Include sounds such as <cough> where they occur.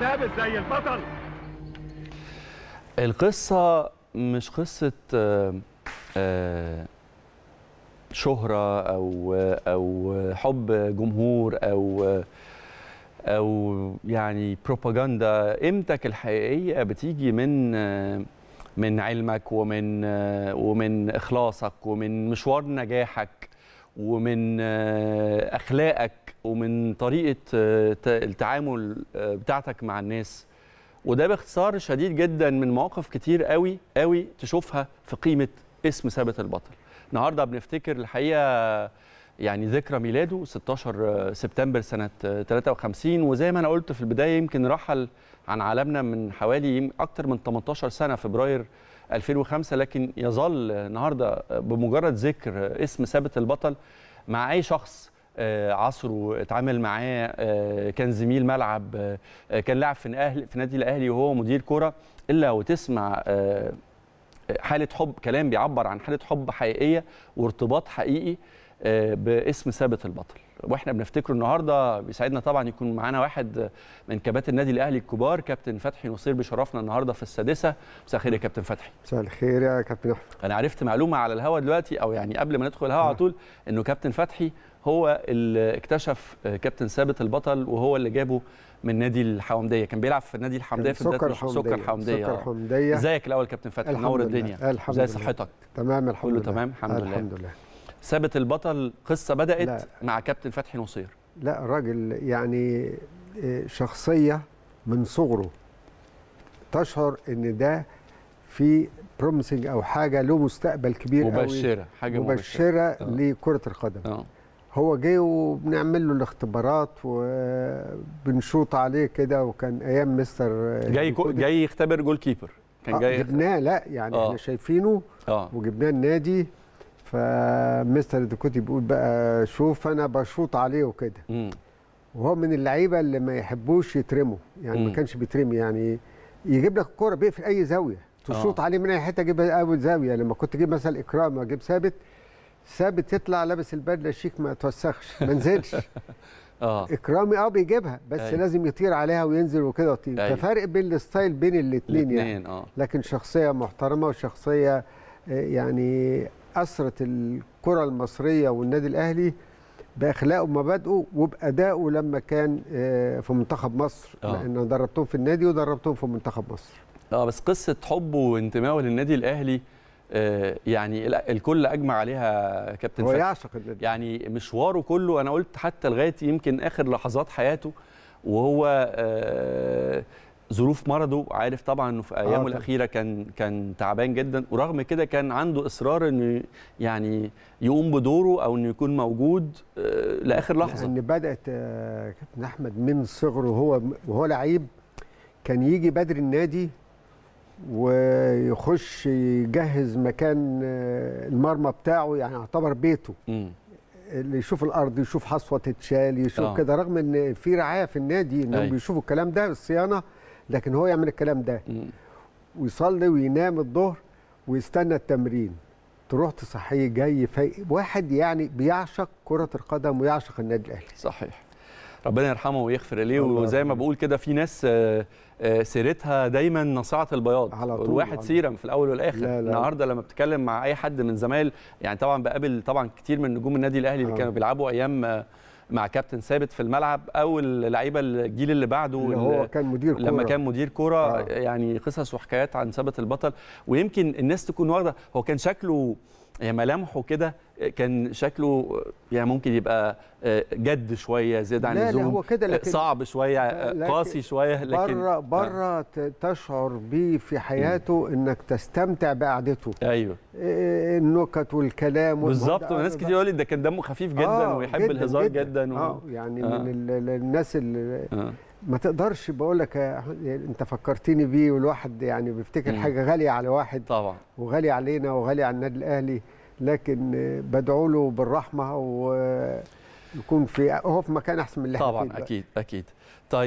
ثابت زي البطل القصه مش قصه آه، آه، شهره او او حب جمهور او او يعني بروباجندا قيمتك الحقيقيه بتيجي من آه، من علمك ومن ومن اخلاصك ومن مشوار نجاحك ومن اخلاقك ومن طريقه آه، التعامل آه، بتاعتك مع الناس وده باختصار شديد جدا من مواقف كتير قوي قوي تشوفها في قيمه اسم ثابت البطل النهارده بنفتكر الحقيقه يعني ذكرى ميلاده 16 آه، سبتمبر سنة 53 وزي ما أنا قلت في البداية يمكن رحل عن عالمنا من حوالي أكتر من 18 سنة فبراير 2005 لكن يظل النهاردة بمجرد ذكر اسم ثابت البطل مع أي شخص آه، عصره اتعامل معاه آه، كان زميل ملعب آه، كان لاعب في الاهلي في نادي الاهلي وهو مدير كره الا وتسمع حاله حب كلام بيعبر عن حاله حب حقيقيه وارتباط حقيقي باسم ثابت البطل واحنا بنفتكره النهارده بيسعدنا طبعا يكون معانا واحد من كباتن النادي الاهلي الكبار كابتن فتحي نصير بشرفنا النهارده في السادسه مساء الخير يا كابتن فتحي مساء الخير يا كابتن احمد انا عرفت معلومه على الهوا دلوقتي او يعني قبل ما ندخل الهوا على طول انه كابتن فتحي هو اللي اكتشف كابتن ثابت البطل وهو اللي جابه من نادي الحومديه كان بيلعب في نادي الحومديه في بدايه سكر الحومديه سكر الحومديه آه. ازيك الاول كابتن فتحي نور الدنيا ازي صحتك تمام الحمد لله كله تمام الحمد لله, الحمد لله. سابت البطل قصه بدات لا. مع كابتن فتحي نصير لا راجل يعني آه، شخصيه من صغره تشعر ان ده في بروميسنج او حاجه له مستقبل كبير مبشره قوي حاجه مبشره, مبشرة آه. لكره القدم أوه. هو جه وبنعمل له الاختبارات وبنشوط عليه كده وكان ايام مستر آه، جاي كو... جاي يختبر جول كيبر كان آه جاي جبناه لا يعني أوه. احنا شايفينه وجبناه النادي فمستر ديكوتي بيقول بقى شوف انا بشوط عليه وكده وهو من اللعيبه اللي ما يحبوش يترموا يعني مم. ما كانش بيترمي يعني يجيب لك الكوره بيقفل اي زاويه تشوط آه. عليه من اي حته اجيبها اول زاويه لما كنت اجيب مثلا اكرام واجيب ثابت ثابت يطلع لابس البدله الشيك ما توسخش ما نزلش <laughs> اه اكرامي اه بيجيبها بس أي. أيوه. لازم يطير عليها وينزل وكده ويطير أيوه. ففرق بين الستايل بين الاثنين يعني آه. لكن شخصيه محترمه وشخصيه آه، يعني أثرت الكرة المصرية والنادي الأهلي باخلاقه ومبادئه وبادائه لما كان آه، في منتخب مصر آه. لان دربتهم في النادي ودربتهم في منتخب مصر اه بس قصه حبه وانتمائه للنادي الاهلي آه، يعني الكل اجمع عليها كابتن هو يعشق النادي يعني مشواره كله انا قلت حتى لغايه يمكن اخر لحظات حياته وهو آه ظروف مرضه عارف طبعا انه في آه، ايامه آه الاخيره كان كان تعبان جدا ورغم كده كان عنده اصرار انه يعني يقوم بدوره او انه يكون موجود آه، لاخر لحظه لان بدات آه، كابتن احمد من صغره وهو وهو لعيب كان يجي بدري النادي ويخش يجهز مكان المرمى بتاعه يعني يعتبر بيته م. اللي يشوف الارض يشوف حصوه تتشال يشوف كده رغم ان في رعايه في النادي انهم بيشوفوا الكلام ده الصيانه لكن هو يعمل الكلام ده ويصلي وينام الظهر ويستنى التمرين تروح تصحيه جاي فايق واحد يعني بيعشق كرة القدم ويعشق النادي الأهلي صحيح ربنا يرحمه ويغفر ليه وزي ما بقول كده في ناس آه، آه، سيرتها دايما نصاعه البياض على طول الواحد سيرا في الاول والاخر لا لا. النهارده لما بتكلم مع اي حد من زمايل يعني طبعا بقابل طبعا كتير من نجوم النادي الاهلي اللي آه. كانوا بيلعبوا ايام مع كابتن ثابت في الملعب او اللعيبه الجيل اللي بعده اللي هو كان مدير كوره لما كان مدير كوره آه. يعني قصص وحكايات عن ثابت البطل ويمكن الناس تكون واخده هو كان شكله هي ملامحه كده آه، كان شكله آه، يعني ممكن يبقى آه، جد شويه زياده عن اللزوم هو كده صعب شويه قاسي شويه لكن بره بره تشعر بيه في حياته انك تستمتع بقعدته ايوه النكت والكلام بالظبط ناس كتير يقول ده كان دمه خفيف جدا آه ويحب جداً الهزار جدا, جدا و... اه يعني آه من الناس اللي آه ما تقدرش بقول لك انت فكرتني بيه والواحد يعني بيفتكر حاجه غاليه على واحد طبعا وغاليه علينا وغاليه على النادي الاهلي لكن بدعو له بالرحمه ويكون في هو في مكان احسن من اللي احنا طبعا اكيد اكيد طيب